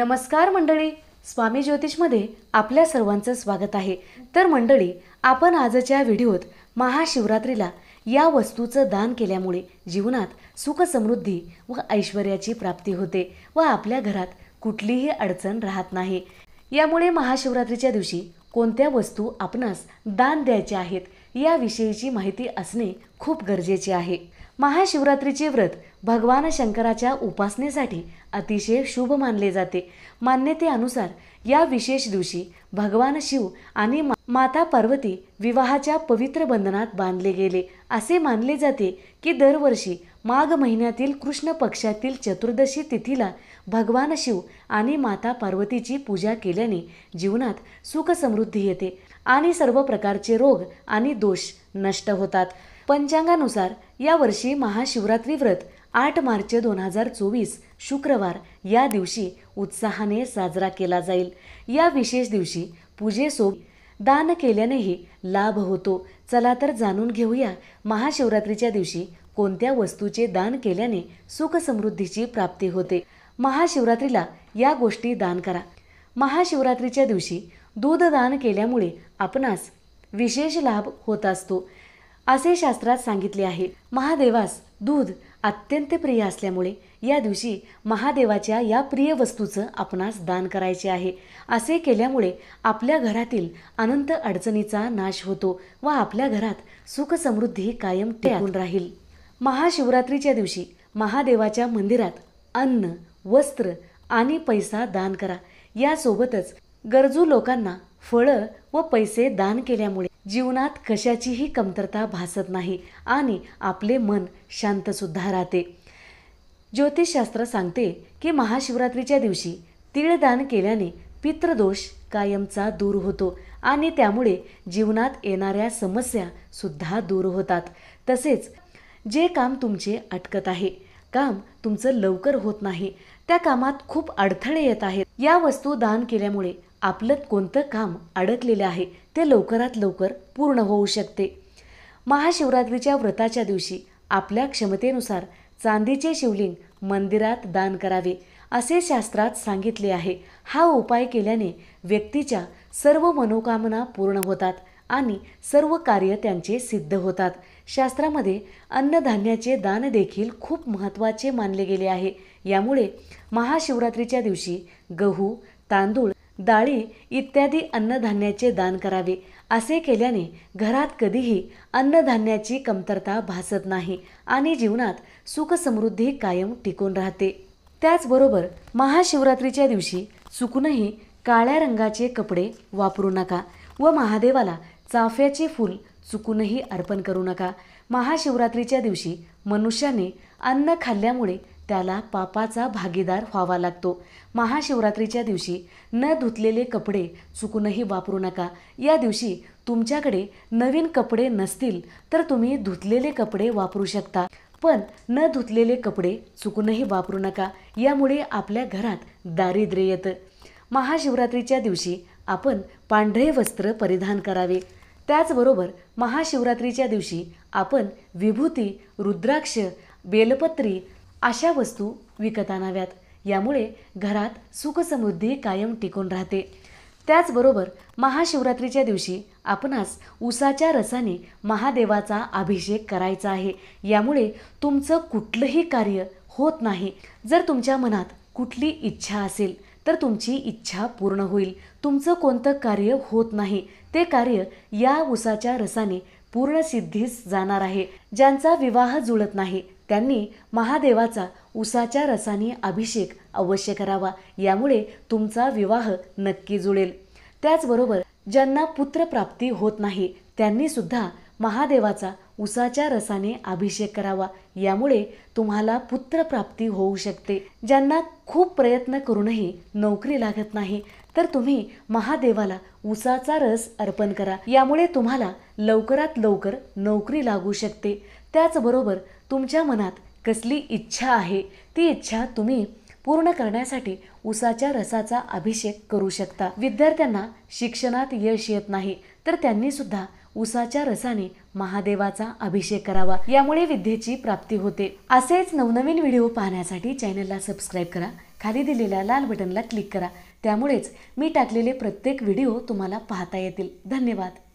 नमस्कार मंडळी स्वामी ज्योतिषमध्ये आपल्या सर्वांचं स्वागत आहे तर मंडळी आपण आजच्या व्हिडिओत महाशिवरात्रीला या वस्तूचं दान केल्यामुळे जीवनात सुख समृद्धी व ऐश्वर्याची प्राप्ती होते व आपल्या घरात कुठलीही अडचण राहत नाही यामुळे महाशिवरात्रीच्या दिवशी कोणत्या वस्तू आपणास दान द्यायच्या आहेत याविषयीची माहिती असणे खूप गरजेचे आहे महाशिवरात्रीचे व्रत भगवान शंकराच्या उपासनेसाठी अतिशय शुभ मानले जाते मान्यतेअनुसार या विशेष दिवशी भगवान शिव आणि माता पार्वती विवाहाच्या पवित्र बंधनात बांधले गेले असे मानले जाते की दरवर्षी माघ महिन्यातील कृष्ण पक्षातील चतुर्दशी तिथीला भगवान शिव आणि माता पार्वतीची पूजा केल्याने जीवनात सुख समृद्धी येते आणि सर्व प्रकारचे रोग आणि दोष नष्ट होतात पंचांगानुसार यावर्षी महाशिवरात्री व्रत आठ मार्च दोन हजार चोवीस शुक्रवार या दिवशी उत्साहाने साजरा केला जाईल या विशेष दिवशी पूजेसो दान केल्यानेही लाभ होतो चला तर जाणून घेऊया महाशिवरात्रीच्या दिवशी कोणत्या वस्तूचे दान केल्याने समृद्धीची प्राप्ती होते महाशिवरात्रीला या गोष्टी दान करा महाशिवरात्रीच्या दिवशी दूध दान केल्यामुळे आपणास विशेष लाभ होत असतो असे शास्त्रात सांगितले आहे महादेवास दूध अत्यंत प्रिय असल्यामुळे या दिवशी महादेवाच्या या प्रिय वस्तूचं आपणास दान करायचे आहे असे केल्यामुळे आपल्या घरातील अनंत अडचणीचा नाश होतो व आपल्या घरात सुखसमृद्धी कायम टिकून राहील महाशिवरात्रीच्या दिवशी महादेवाच्या मंदिरात अन्न वस्त्र आणि पैसा दान करा यासोबतच गरजू लोकांना फळं व पैसे दान केल्यामुळे जीवनात कशाचीही कमतरता भासत नाही आणि आपले मन शांतसुद्धा राहते ज्योतिषशास्त्र सांगते की महाशिवरात्रीच्या दिवशी दान केल्याने पितृदोष कायमचा दूर होतो आणि त्यामुळे जीवनात येणाऱ्या समस्या सुद्धा दूर होतात तसेच जे काम तुमचे अटकत आहे काम तुमचं लवकर होत नाही त्या कामात खूप अडथळे येत आहेत या वस्तू दान केल्यामुळे आपलं कोणतं काम अडकलेलं आहे ते लवकरात लवकर पूर्ण होऊ शकते महाशिवरात्रीच्या व्रताच्या दिवशी आपल्या क्षमतेनुसार चांदीचे शिवलिंग मंदिरात दान करावे असे शास्त्रात सांगितले आहे हा उपाय केल्याने व्यक्तीच्या सर्व मनोकामना पूर्ण होतात आणि सर्व कार्य त्यांचे सिद्ध होतात शास्त्रामध्ये अन्नधान्याचे दान देखील खूप महत्त्वाचे मानले गेले आहे यामुळे महाशिवरात्रीच्या दिवशी गहू तांदूळ डाळी इत्यादी अन्नधान्याचे दान करावे असे केल्याने घरात कधीही अन्नधान्याची कमतरता भासत नाही आणि जीवनात सुखसमृद्धी कायम टिकून राहते त्याचबरोबर महाशिवरात्रीच्या दिवशी चुकूनही काळ्या रंगाचे कपडे वापरू नका व महादेवाला चाफ्याचे फूल चुकूनही अर्पण करू नका महाशिवरात्रीच्या दिवशी मनुष्याने अन्न खाल्ल्यामुळे त्याला पापाचा भागीदार व्हावा लागतो महाशिवरात्रीच्या दिवशी न धुतलेले कपडे चुकूनही वापरू नका या दिवशी तुमच्याकडे नवीन कपडे नसतील तर तुम्ही धुतलेले कपडे वापरू शकता पण न धुतलेले कपडे चुकूनही वापरू नका यामुळे आपल्या घरात दारिद्र्य येतं महाशिवरात्रीच्या दिवशी आपण पांढरे वस्त्र परिधान करावे त्याचबरोबर महाशिवरात्रीच्या दिवशी आपण विभूती रुद्राक्ष बेलपत्री अशा वस्तू विकत आणाव्यात यामुळे घरात सुखसमृद्धी कायम टिकून राहते त्याचबरोबर महाशिवरात्रीच्या दिवशी आपणास उसाच्या रसाने महादेवाचा अभिषेक करायचा आहे यामुळे तुमचं कुठलंही कार्य होत नाही जर तुमच्या मनात कुठली इच्छा असेल तर तुमची इच्छा पूर्ण होईल तुमचं कोणतं कार्य होत नाही ते कार्य या उसाच्या रसाने पूर्ण सिद्धीस जाणार आहे ज्यांचा विवाह जुळत नाही त्यांनी महादेवाचा उसाच्या रसाने अभिषेक अवश्य करावा यामुळे तुमचा विवाह नक्की जुळेल त्याचबरोबर ज्यांना पुत्रप्राप्ती होत नाही त्यांनी सुद्धा महादेवाचा उसाच्या रसाने अभिषेक करावा यामुळे तुम्हाला पुत्रप्राप्ती होऊ शकते ज्यांना खूप प्रयत्न करूनही नोकरी लागत नाही तर तुम्ही महादेवाला उसाचा रस अर्पण करा यामुळे तुम्हाला लवकरात लवकर नोकरी लागू शकते त्याचबरोबर तुमच्या मनात कसली इच्छा आहे ती इच्छा तुम्ही पूर्ण करण्यासाठी उसाच्या रसाचा अभिषेक करू शकता विद्यार्थ्यांना शिक्षणात यश येत नाही तर त्यांनी उसाच्या रसाने महादेवाचा अभिषेक करावा यामुळे विद्येची प्राप्ती होते असेच नवनवीन व्हिडिओ पाहण्यासाठी चॅनलला सबस्क्राईब करा खाली दिलेल्या लाल बटनला क्लिक करा त्यामुळेच मी टाकलेले प्रत्येक व्हिडिओ तुम्हाला पाहता येतील धन्यवाद